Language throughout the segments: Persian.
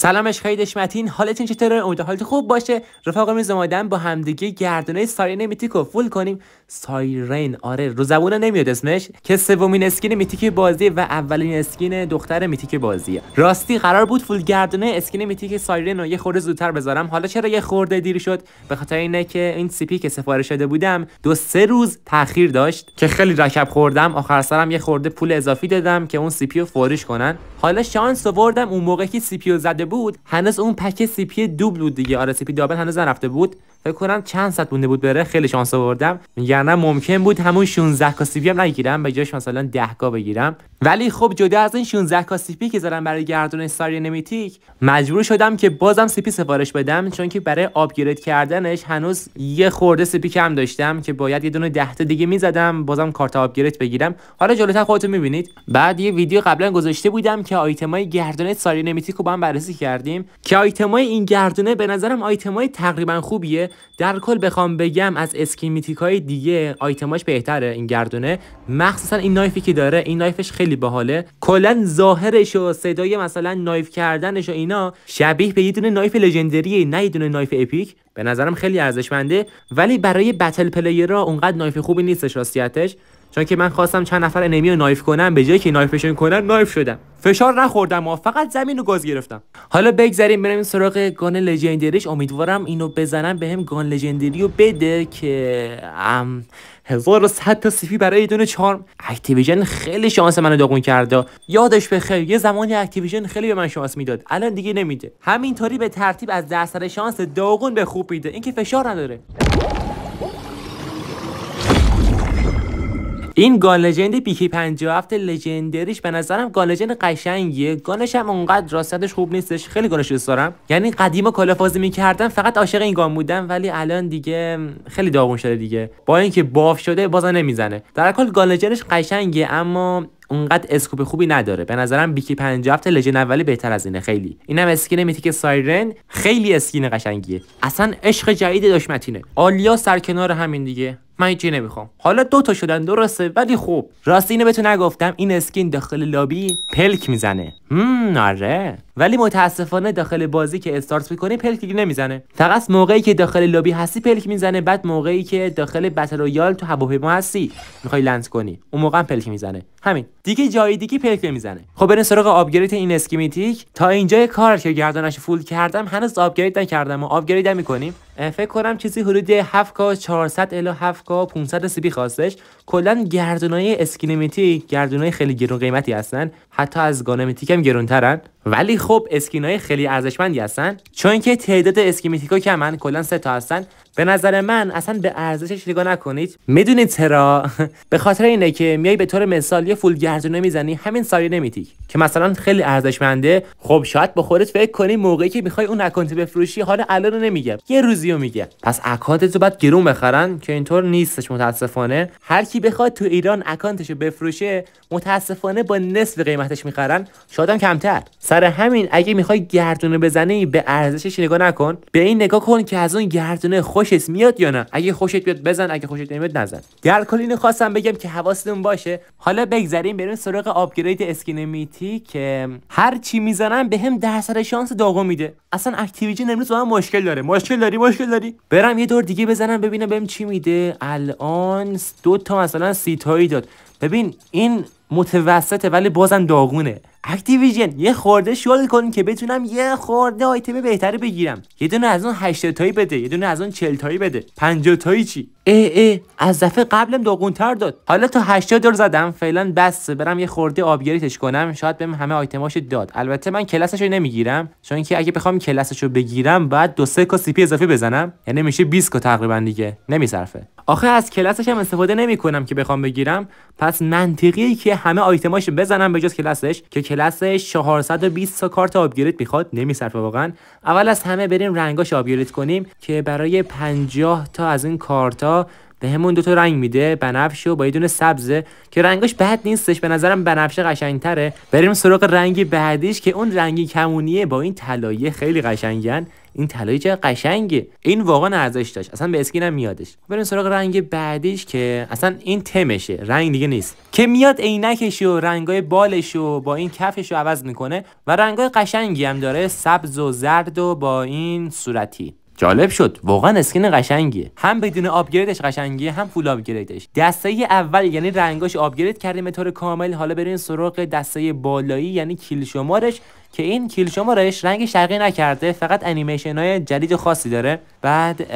سلامش خیلی دشمتین حالتون چطوره امیدوارم حالت خوب باشه رفقا میز با همدیگه گردونه سارین میتیکو فول کنیم سایرین آره رو زبونه نمیاد اسمش که سومین اسکین میتیک بازی و اولین اسکین دختر میتیک بازیه راستی قرار بود فول گردونه اسکین میتیک سایرین رو یه خورده زودتر بذارم حالا چرا یه خورده دیر شد به خاطر اینه که این سیپی که سفارش شده بودم دو سه روز تاخیر داشت که خیلی رکب خوردم آخر سرم یه خورده پول اضافی دادم که اون سیپی رو فروش کنن حالا شانس آوردم اون موقع که سیپی زده بود هنوز اون پک سیپی دوبل بود دیگه آره سیپی دابل هنوز نرفته بود فکر کنم چند ساعت مونده بود بره خیلی شانس آوردم وگرنه ممکن بود همون 16 کا سی هم نگیرم به جاش مثلا 10 کا بگیرم ولی خب جدا از این 16 کا سیپی که زدم برای گردون ساری نمیتیک مجبور شدم که بازم سیپی سفارش بدم چون که برای آپگرید کردنش هنوز یه خورده سیپی کم داشتم که باید یه دونه تا دیگه میزدم بازم کارت آپگرید بگیرم حالا جلوتر خودتون میبینید بعد یه ویدیو قبلا گذاشته بودم که آیتمای گردون ساری نمیتیک رو با هم بررسی کردیم که آیتمای این گردونه به نظرم آیتمای تقریبا خوبیه در کل بخوام بگم از اسکی میتیک های دیگه آیتماش بهتره این گردونه مخصوصا این نایفی که داره این نایفش خیلی خیلی باحاله کلا ظاهرش و صدای مثلا نایف کردنش و اینا شبیه به یه دونه نایف لژندری نه یه دونه نایف اپیک به نظرم خیلی ارزشمنده ولی برای بتل را اونقدر نایف خوبی نیستش راستیتش چون که من خواستم چند نفر انمی رو نایف کنم به جایی که نایفشون کنم نایف شدم فشار نخوردم و فقط زمین رو گاز گرفتم حالا بگذریم بریم سراغ گان لژندریش امیدوارم اینو بزنم بهم گان لژندری رو بده که ام... 1100 تا سیفی برای دونه چارم اکتیویژن خیلی شانس منو داغون کرده یادش بخیر یه زمانی اکتیویژن خیلی به من شانس میداد الان دیگه نمیده همینطوری به ترتیب از دستر شانس داغون به خوب میده اینکه فشار نداره این گان پیکی 57 لژندریش به نظرم گان لژند قشنگیه گانش هم اونقدر راستش خوب نیستش خیلی گانش دوست دارم یعنی قدیما کلافازی میکردم فقط عاشق این گان بودم ولی الان دیگه خیلی داغون شده دیگه با اینکه باف شده بازم نمیزنه در کل گان لژندش قشنگه اما اونقدر اسکوپ خوبی نداره به نظرم بیکی 57 لژن اولی بهتر از اینه خیلی اینم اسکین میتیک سایرن خیلی اسکین قشنگیه اصلا عشق جدید دشمتینه آلیا کنار همین دیگه من هیچی نمیخوام حالا دو تا شدن درسته ولی خوب راستی اینو بهتون نگفتم این اسکین داخل لابی پلک میزنه همم آره ولی متاسفانه داخل بازی که استارت میکنی پلک دیگه نمیزنه فقط موقعی که داخل لابی هستی پلک میزنه بعد موقعی که داخل بتل رویال تو هواپیما هستی میخوای لند کنی اون موقع هم پلک میزنه همین دیگه جای دیگه پلک نمیزنه خب بریم سراغ آپگرید این اسکیمیتیک تا اینجا کار که گردنش فول کردم هنوز آپگرید نکردم و آپگرید میکنیم فکر کنم چیزی حدود 7 کا 400 الی 7 کا 500 سیبی خواستش کلا گردونای اسکینمیتی گردونای خیلی گرون قیمتی هستن حتی از گانمیتیک هم گرونترن ولی خب اسکینای خیلی ارزشمندی هستن چون که تعداد اسکیمیتیکا کمن کلا 3 تا هستن به نظر من اصلا به ارزشش نگاه نکنید میدونید چرا به خاطر اینه که میای به طور مثال یه فول گردونه میزنی همین سایه نمیتی که مثلا خیلی ارزشمنده خب شاید با خودت فکر کنی موقعی که میخوای اون اکانت بفروشی حالا الان رو نمیگم یه روزیو میگه پس اکانتت رو باید گرون بخرن که اینطور نیستش متاسفانه هر کی بخواد تو ایران اکانتش رو بفروشه متاسفانه با نصف قیمتش میخرن شاید هم کمتر سر همین اگه میخوای گردونه بزنی به ارزشش نگاه نکن به این نگاه کن که از اون گردونه خوش خوشت میاد یا نه اگه خوشت بیاد بزن اگه خوشت نمیاد نزن در کل اینو خواستم بگم که حواستون باشه حالا بگذریم بریم سراغ آپگرید اسکین که هر چی میزنم بهم درصد شانس داغو میده اصلا اکتیویژن امروز با من مشکل داره مشکل داری مشکل داری برم یه دور دیگه بزنم ببینم بهم چی میده الان دو تا مثلا سیتایی داد ببین این متوسطه ولی بازم داغونه اکتیویژن یه خورده شل کن که بتونم یه خورده آیتم بهتری بگیرم یه دونه از اون 80 تایی بده یه دونه از اون 40 تایی بده 50 تایی چی ای ای از دفعه قبلم داغونتر داد حالا تا 80 دور زدم فعلا بس برم یه خورده آبگریتش کنم شاید بهم همه آیتماش داد البته من کلاسش رو نمیگیرم چون که اگه بخوام رو بگیرم بعد دو سه کا سی پی بزنم یعنی میشه 20 کا تقریبا دیگه نمیصرفه آخه از کلاسش هم استفاده نمی کنم که بخوام بگیرم پس منطقیه که همه آیتماش بزنم به جز کلاسش که کلاسش 420 تا کارت آبگریت میخواد نمیصرفه واقعا اول از همه بریم رنگاش آپگرید کنیم که برای 50 تا از این کارتا به همون دوتا رنگ میده بنفش و با یه دونه سبزه که رنگش بد نیستش به نظرم بنفشه قشنگتره بریم سراغ رنگی بعدیش که اون رنگی کمونیه با این طلایه خیلی قشنگن این طلایی چه قشنگه این واقعا ارزش داشت اصلا به اسکینم میادش بریم سراغ رنگ بعدیش که اصلا این تمشه رنگ دیگه نیست که میاد عینکش و رنگای بالش و با این کفش رو عوض میکنه و رنگای قشنگی هم داره سبز و زرد و با این صورتی جالب شد واقعا اسکین قشنگیه هم بدون آپگریدش قشنگیه هم فول آپگریدش دسته اول یعنی رنگاش آپگرید کردیم به طور کامل حالا برین سراغ دسته بالایی یعنی کیل شمارش که این کیل رایش رنگ شرقی نکرده فقط انیمیشن های جدید خاصی داره بعد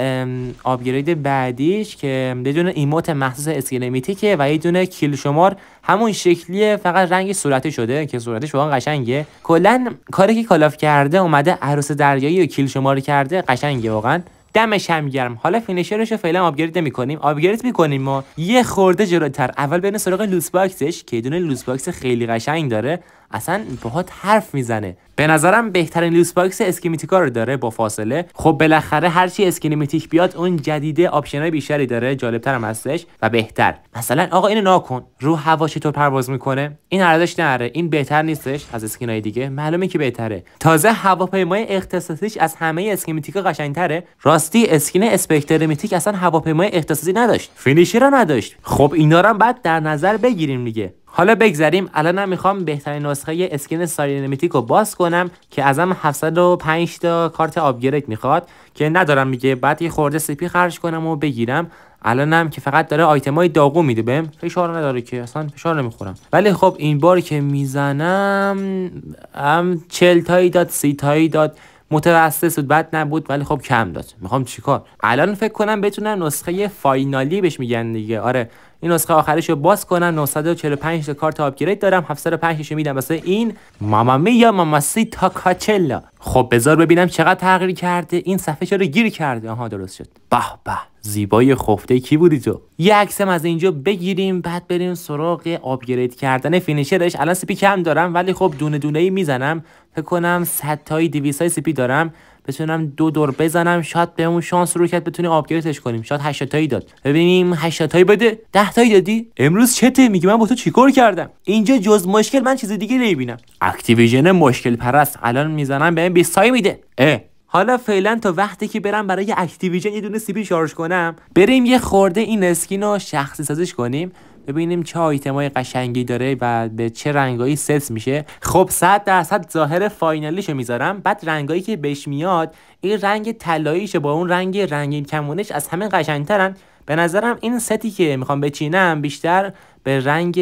آپگرید بعدیش که یه ایموت مخصوص اسکلمیتیکه و یه دونه کیل شمار همون شکلیه فقط رنگ صورتی شده که صورتش واقعا قشنگه کلا کاری که کالاف کرده اومده عروس دریایی و کیل شمار کرده قشنگه واقعا دمش هم گرم حالا فینیشرش رو فعلا آپگرید میکنیم آپگرید میکنیم ما یه خورده جلوتر اول بریم سراغ لوس باکسش که یه دونه لوس باکس خیلی قشنگ داره اصلا باهات حرف میزنه به نظرم بهترین لوس باکس اسکیمیتیکا رو داره با فاصله خب بالاخره هرچی اسکیمیتیک بیاد اون جدیده آپشنای بیشتری داره جالبتر هم هستش و بهتر مثلا آقا اینو ناکن رو هوا چطور پرواز میکنه این ارزش نره این بهتر نیستش از اسکینای دیگه معلومه که بهتره تازه هواپیمای اختصاصیش از همه اسکیمیتیکا قشنگتره راستی اسکین اسپکترمیتیک اصلا هواپیمای اختصاصی نداشت فینیشر نداشت خب اینا بعد در نظر بگیریم دیگه حالا بگذریم الانم میخوام بهترین نسخه اسکین سارینمیتیک رو باز کنم که ازم 705 تا کارت آپگرید میخواد که ندارم میگه بعد یه خورده سپی خرج کنم و بگیرم الانم که فقط داره های داغو میده بهم فشار نداره که اصلا فشار نمیخورم ولی خب این بار که میزنم هم چل تایی داد سی تایی داد متوسط بود بد نبود ولی خب کم داد میخوام چیکار الان فکر کنم بتونم نسخه فاینالی بهش میگن دیگه آره این نسخه آخرش رو باز کنم 945 تا کارت آپگرید دارم 705 رو میدم واسه این مامامی یا ماماسی کاچلا خب بذار ببینم چقدر تغییر کرده این صفحه چرا گیر کرده آها درست شد به به زیبای خفته کی بودی تو یه عکسم از اینجا بگیریم بعد بریم سراغ آپگرید کردن فینیشرش الان سپی کم دارم ولی خب دونه دونه ای میزنم فکر کنم 100 تای 200 سپی دارم بتونم دو دور بزنم شاید به اون شانس رو کرد بتونیم آپگریدش کنیم شاید هشتایی تایی داد ببینیم هشتایی بده ده تایی دادی امروز چته میگی من با تو چیکار کردم اینجا جز مشکل من چیز دیگه نمیبینم اکتیویژن مشکل پرست الان میزنم به این تایی میده اه حالا فعلا تا وقتی که برم برای اکتیویژن یه دونه سیپی شارژ کنم بریم یه خورده این اسکین رو شخصی سازش کنیم ببینیم چه های قشنگی داره و به چه رنگایی ست میشه خب 100 درصد ظاهر رو میذارم بعد رنگایی که بهش میاد این رنگ طلاییشه با اون رنگ رنگین کمونش از همه قشنگترن به نظرم این ستی که میخوام بچینم بیشتر به رنگ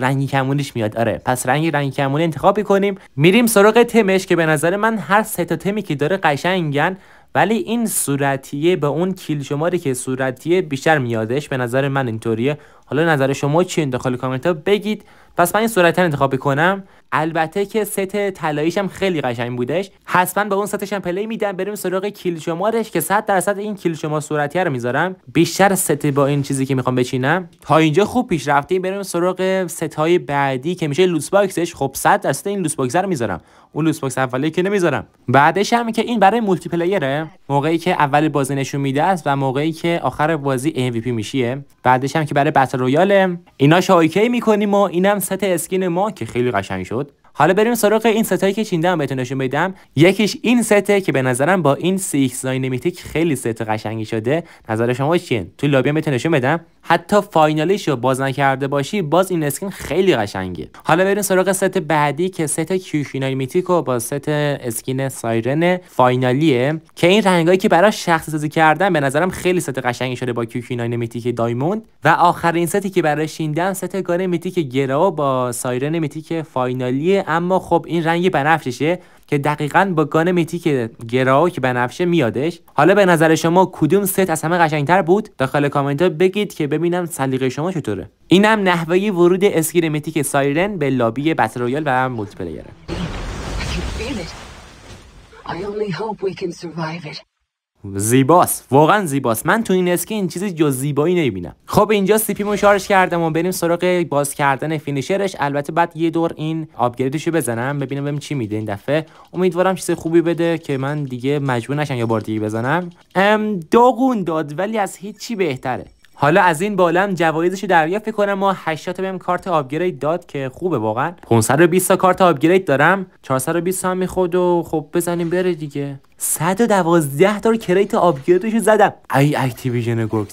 رنگی کمونیش میاد آره پس رنگ رنگی کمونی انتخاب کنیم میریم سراغ تمش که به نظر من هر سه تا تمی که داره قشنگن ولی این صورتیه به اون کیل شماری که صورتیه بیشتر میادش به نظر من اینطوریه حالا نظر شما چی داخل کامنت ها بگید پس من این صورتی انتخاب کنم البته که ست طلاییشم خیلی قشنگ بودش حتما با اون ستش هم پلی میدم بریم سراغ کیل شمارش که 100 درصد این کیل شمار صورتی رو میذارم بیشتر ست با این چیزی که میخوام بچینم تا اینجا خوب پیش رفتیم بریم سراغ ست های بعدی که میشه لوس باکسش خب 100 درصد این لوس باکس رو میذارم اون لوس باکس اولی که نمیذارم بعدش هم که این برای مولتی پلیره موقعی که اول بازی نشون میده است و موقعی که آخر بازی ام میشیه بعدش هم که برای بتل رویال اینا شایکه میکنیم و اینم ست اسکین ما که خیلی قشنگ شد حالا بریم سراغ این ستایی که چیندم بهتون نشون بدم یکیش این سته که به نظرم با این زاین داینامیتیک خیلی ست قشنگی شده نظر شما چیه تو لابی بهتون نشون بدم حتی فاینالیش رو باز نکرده باشی باز این اسکین خیلی قشنگه حالا بریم سراغ ست بعدی که ست کیوشینای میتیکو با ست اسکین سایرن فاینالیه که این رنگایی که برای شخصی سازی کردن به نظرم خیلی ست قشنگی شده با کیوشینای میتیک دایموند و آخرین ستی که برای شیندم ست گاره میتیک گراو با سایرن میتیک اما خب این رنگ بنفششه که دقیقا با گان میتیک گراو که بنفشه میادش حالا به نظر شما کدوم ست از همه قشنگتر بود داخل کامنت ها بگید که ببینم سلیقه شما چطوره اینم نحوه ورود اسکین میتیک سایرن به لابی بتل رویال و مولتی پلیره زیباست واقعا زیباست من تو این اسکین چیزی جز زیبایی نمیبینم خب اینجا سی پی مشارش کردم و بریم سراغ باز کردن فینیشرش البته بعد یه دور این آپگریدش رو بزنم ببینم ببینم چی میده این دفعه امیدوارم چیز خوبی بده که من دیگه مجبور نشم یه بار دیگه بزنم داغون داد ولی از هیچی بهتره حالا از این بالام جوایزش دریافت کنم ما 80 تا بهم کارت آپگرید داد که خوبه واقعا 520 تا کارت آپگرید دارم 420 هم میخود و خب بزنیم بره دیگه 112 تا کریت آپگریدش زدم ای اکتیویژن گرگ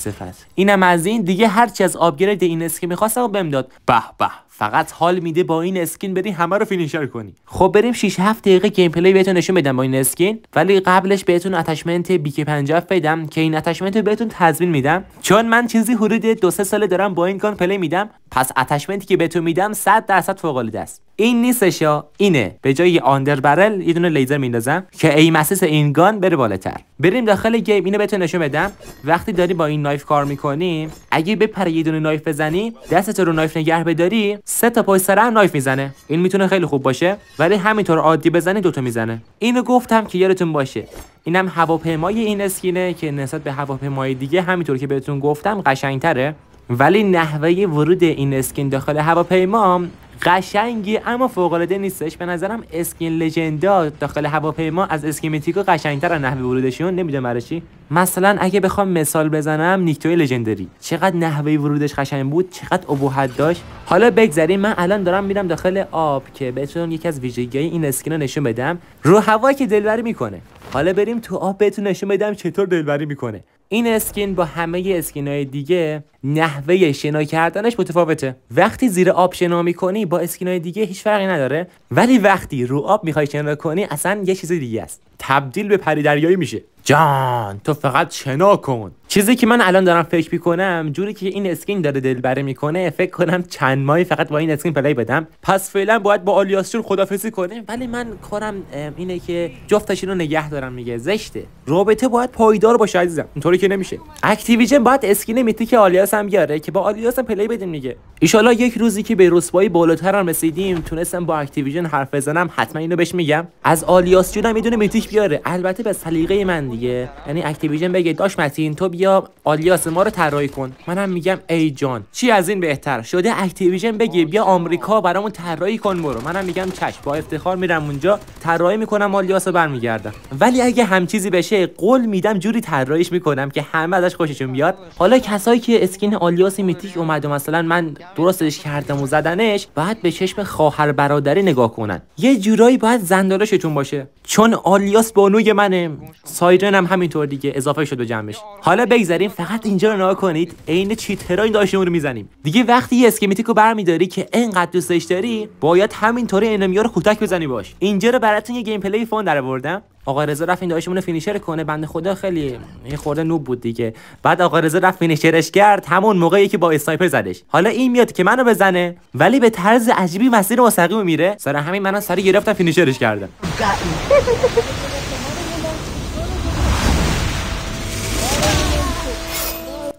اینم از این دیگه هرچی از آپگرید این اسکی میخواستم بهم داد به به فقط حال میده با این اسکین بری همه رو فینیشر کنی خب بریم 6 7 دقیقه گیم پلی بهتون نشون بدم با این اسکین ولی قبلش بهتون اتچمنت بیک 50 بدم که این اتچمنت بهتون تضمین میدم چون من چیزی حدود دو سه ساله دارم با این کان پلی میدم پس اتچمنتی که بهتون میدم 100 درصد فوق العاده است این نیستش ها اینه به جای آندر برل یه دونه لیزر میندازم که ای مسیس این گان بره بالاتر بریم داخل گیم اینو بهتون نشون بدم وقتی داری با این نایف کار میکنی اگه بپره یه دونه نایف بزنی دستت رو نایف نگه بداری سه تا پای سر هم نایف میزنه این میتونه خیلی خوب باشه ولی همینطور عادی بزنی دوتا میزنه اینو گفتم که یادتون باشه اینم هواپیمای این اسکینه که نسبت به هواپیمای دیگه همینطور که بهتون گفتم قشنگتره ولی نحوه ورود این اسکین داخل هواپیما قشنگی اما العاده نیستش به نظرم اسکین لژندا داخل هواپیما از اسکین میتیکو قشنگتر از نحوه ورودشون نمیدونم برای چی مثلا اگه بخوام مثال بزنم نیکتوی لژندری چقدر نحوه ورودش قشنگ بود چقدر ابهت داشت حالا بگذریم من الان دارم میرم داخل آب که بتونم یکی از ویژگی این اسکین رو نشون بدم رو هوا که دلبری میکنه حالا بریم تو آب بهتون نشون بدم چطور دلبری میکنه این اسکین با همه اسکین های دیگه نحوه شنا کردنش متفاوته وقتی زیر آب شنا میکنی با اسکین های دیگه هیچ فرقی نداره ولی وقتی رو آب میخوای شنا کنی اصلا یه چیز دیگه است تبدیل به پری دریایی میشه جان تو فقط شنا کن چیزی که من الان دارم فکر میکنم جوری که این اسکین داره دلبره میکنه فکر کنم چند ماهی فقط با این اسکین پلی بدم پس فعلا باید با جون خدافزی کنیم ولی من کارم اینه که جفتش رو نگه دارم میگه زشته رابطه باید پایدار باشه عزیزم اینطوری که نمیشه اکتیویژن باید اسکین میتیک آلیاس هم بیاره که با آلیاس هم پلی بدیم میگه ایشالا یک روزی که به رسوایی بالاترم رسیدیم تونستم با اکتیویژن حرف بزنم حتما اینو بهش میگم از آلیاس جونم میدونه میتیک بیاره البته به سلیقه من دیگه یعنی اکتیویژن بگه داش متین تو بیا آلیاس ما رو طراحی کن منم میگم ای جان چی از این بهتر شده اکتیویژن بگه بیا آمریکا برامون طراحی کن برو منم میگم چش با افتخار میرم اونجا طراحی میکنم آلیاس رو برمیگردم ولی اگه هم چیزی بشه قول میدم جوری طراحیش میکنم که همه ازش خوششون بیاد حالا کسایی که اسکین آلیاس میتیک اومد و مثلا من درستش کردم و زدنش بعد به چشم خواهر برادری نگاه کنن یه جورایی باید زندالشتون باشه چون آلیاس بانوی منه سایر جان هم همینطور دیگه اضافه شد به جمعش حالا بگذاریم فقط اینجا رو نگاه کنید عین چیترا این داشمون رو میزنیم دیگه وقتی یه اسکمیتیکو برمیداری که انقدر دوستش داری باید همینطوری انمیا رو کوتک بزنی باش اینجا رو براتون یه گیم پلی فون درآوردم آقا رضا رفت این داشمون فینیشر کنه بنده خدا خیلی یه خورده نوب بود دیگه بعد آقا رضا رفت فینیشرش کرد همون موقعی که با اسنایپر زدش حالا این میاد که منو بزنه ولی به طرز عجیبی مسیر مستقیم میره سر همین منم سری گرفتم فینیشرش کردم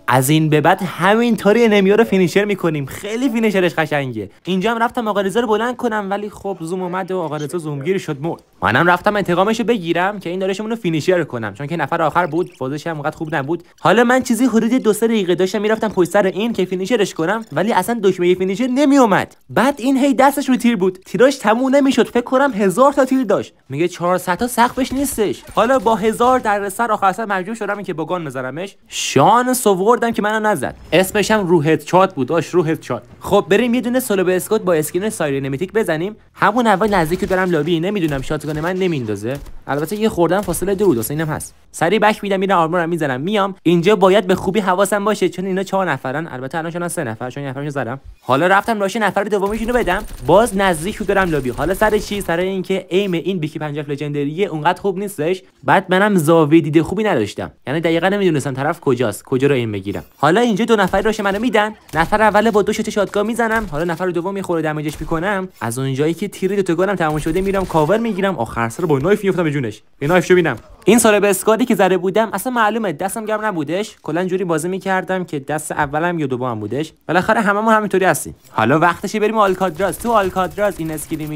از این به بعد همینطوری انمیا رو فینیشر میکنیم خیلی فینیشرش قشنگه اینجا هم رفتم آقا رو بلند کنم ولی خب زوم اومد و آقارزا زومگیر شد مرد منم رفتم انتقامش رو بگیرم که این دارشمون رو فینیشر کنم چون که نفر آخر بود فازش هم اونقدر خوب نبود حالا من چیزی حدود دو سه دقیقه داشتم میرفتم پشت سر این که فینیشرش کنم ولی اصلا دکمه فینیشر نمیومد بعد این هی دستش رو تیر بود تیراش تموم نمیشد فکر کنم هزار تا تیر داشت میگه 400 تا سقفش نیستش حالا با هزار در سر آخر سر مجبور شدم که با گان بزنمش شان سوور خوردم که منو نزد اسمش هم روحت چات بود آش روحت چات خب بریم یه دونه سولو به اسکوت با اسکین سایرنمتیک بزنیم همون اول نزدیک دارم لابی نمیدونم شاتگان من نمیندازه البته یه خوردن فاصله دو بود اینم هست سری بک میدم میرم آرمورم میزنم میام اینجا باید به خوبی حواسم باشه چون اینا چهار نفرن البته الان شدن سه نفر چون نفرشو زدم حالا رفتم راشه نفر دومیشونو بدم باز نزدیک برم لابی حالا سر چی سر اینکه ایم این بیکی 50 لژندری اونقدر خوب نیستش بعد منم زاویه دیده خوبی نداشتم یعنی دقیقا نمیدونستم طرف کجاست کجا رو این بگیرم حالا اینجا دو نفر راش منو میدن نفر اول با دو شات دستگاه میزنم حالا نفر دوم میخوره دمیجش میکنم از اونجایی که تیر گلم تموم شده میرم کاور میگیرم آخر سر با نایف میافتم به جونش به نایف بینم این سال به اسکادی که زره بودم اصلا معلومه دستم گرم نبودش کلا جوری بازی میکردم که دست اولم یا دومم بودش بالاخره هممون همینطوری هستیم حالا وقتشه بریم آلکادراز تو آلکادراز این اسکیلی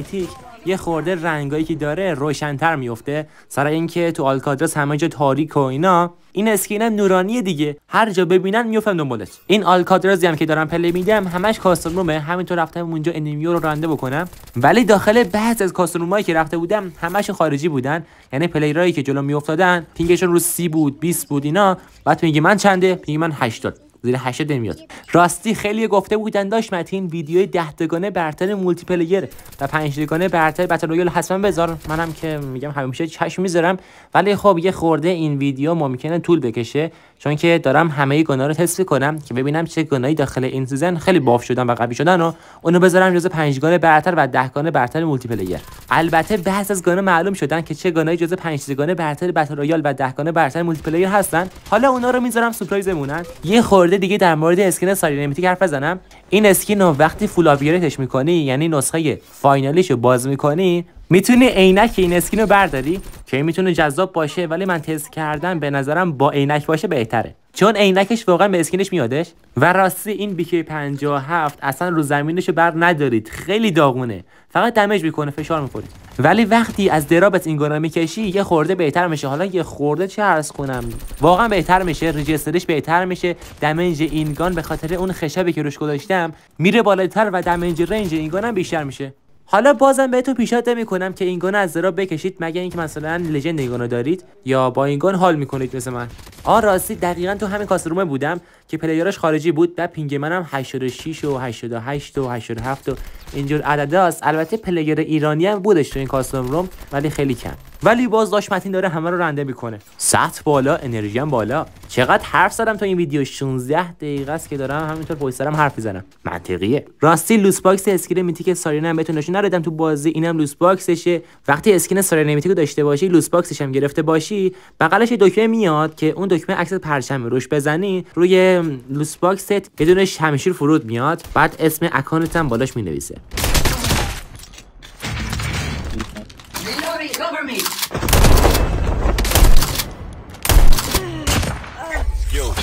یه خورده رنگایی که داره روشنتر میفته سر اینکه تو آلکادرس همه جا تاریک و اینا این اسکین هم نورانی دیگه هر جا ببینن میوفم دنبالش این آلکادرزی هم که دارم پلی میدم همش رومه همینطور رفتم اونجا انیمیو رو رنده بکنم ولی داخل بعض از کاستوم که رفته بودم همش خارجی بودن یعنی پلیرایی که جلو میافتادن پینگشون رو سی بود 20 بود اینا بعد میگه من چنده پینگ من 80 زیر هشت نمیاد راستی خیلی گفته بودن داشت متین ویدیو 10 دگانه برتر مولتی پلیر و پنج دگانه برتر بتل رویال حتما بذار منم که میگم همیشه چشم میذارم ولی خب یه خورده این ویدیو ممکنه طول بکشه چون که دارم همه گناه رو تست کنم که ببینم چه گانایی داخل این سیزن خیلی باف شدن و قوی شدن و اونو بذارم جز 5 گانه برتر و 10 گانه برتر مولتی پلیر البته بحث از گناه معلوم شدن که چه گناهی جز 5 گانه برتر بتل رویال و 10 گانه برتر مولتی پلیر هستن حالا اونا رو میذارم سورپرایزمونن یه خورده مورد دیگه در مورد اسکین سایدینامیتیک حرف بزنم این اسکین رو وقتی فول آپگریدش میکنی یعنی نسخه فاینالیش رو باز میکنی میتونی عینک این اسکین رو برداری که میتونه جذاب باشه ولی من تست کردم به نظرم با عینک باشه بهتره چون عینکش واقعا به اسکینش میادش و راستی این بیکی 57 اصلا رو زمینش بر ندارید خیلی داغونه فقط دمج میکنه فشار میخورید ولی وقتی از درابت این میکشی یه خورده بهتر میشه حالا یه خورده چه عرض کنم واقعا بهتر میشه ریجسترش بهتر میشه دمج اینگان به خاطر اون خشبی که روش گذاشتم میره بالاتر و دمج رنج اینگان بیشتر میشه حالا بازم بهتون پیشنهاد میکنم که اینگونه از ذرا بکشید مگر اینکه مثلا لژند اینگونو دارید یا با این حال میکنید مثل من آن راستی دقیقا تو همین کاسرومه بودم که پلیرش خارجی بود و پینگ منم 86 و 88 و 87 و اینجور عدده است البته پلیر ایرانی هم بودش تو این کاستوم روم ولی خیلی کم ولی باز داشت متین داره همه رو رنده میکنه سطح بالا انرژی هم بالا چقدر حرف زدم تا این ویدیو 16 دقیقه است که دارم همینطور پای سرم حرف میزنم منطقیه راستی لوس باکس اسکین میتیک سارینا هم بهتون نشون ندادم تو بازی اینم لوس باکسشه وقتی اسکین سارینا رو داشته باشی لوس باکسش هم گرفته باشی بغلش دکمه میاد که اون دکمه عکس پرچم روش بزنی روی لوس باکست بدون شمشیر فرود میاد بعد اسم اکانتم هم بالاش مینویسه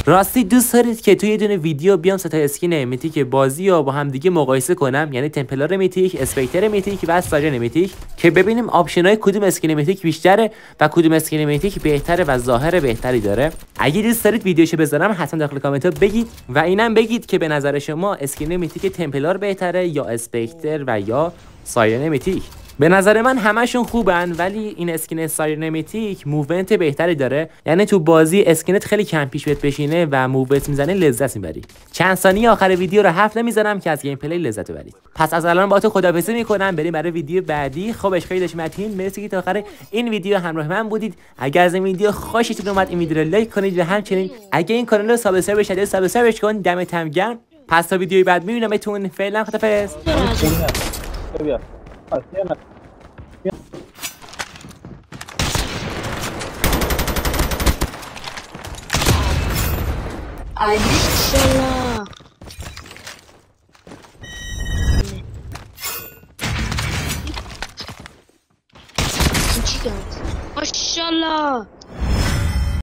راستی دوست دارید که توی یه دونه ویدیو بیام ستا اسکین میتیک بازی رو با هم دیگه مقایسه کنم یعنی تمپلار میتیک اسپیکتر میتیک و ساجن میتیک که ببینیم های کدوم اسکین میتیک بیشتره و کدوم اسکین میتیک بهتره و ظاهر بهتری داره اگه دوست دارید ویدیوشو بذارم حتما داخل کامنت ها بگید و اینم بگید که به نظر شما اسکین میتیک تمپلار بهتره یا اسپکتر و یا سایر میتیک به نظر من همشون خوبن ولی این اسکین سایرنمتیک موومنت بهتری داره یعنی تو بازی اسکینت خیلی کم پیش بهت بشینه و موومنت میزنه لذت میبری چند ثانیه آخر ویدیو رو حرف نمیذارم که از گیم پلی لذت ببرید پس از الان باهاتون خدافظی میکنم بریم برای ویدیو بعدی خب اشکای داشت متین مرسی که تا آخر این ویدیو همراه من بودید اگر از این ویدیو خوشتون اومد این ویدیو رو لایک کنید و همچنین اگه این کانال رو سابسکرایب شده سابسکرایبش کن دمتم گرم پس تا ویدیوی بعد میبینمتون فعلا خدافظ 我的天哪！天！哎，你死了！你干的？我莎了。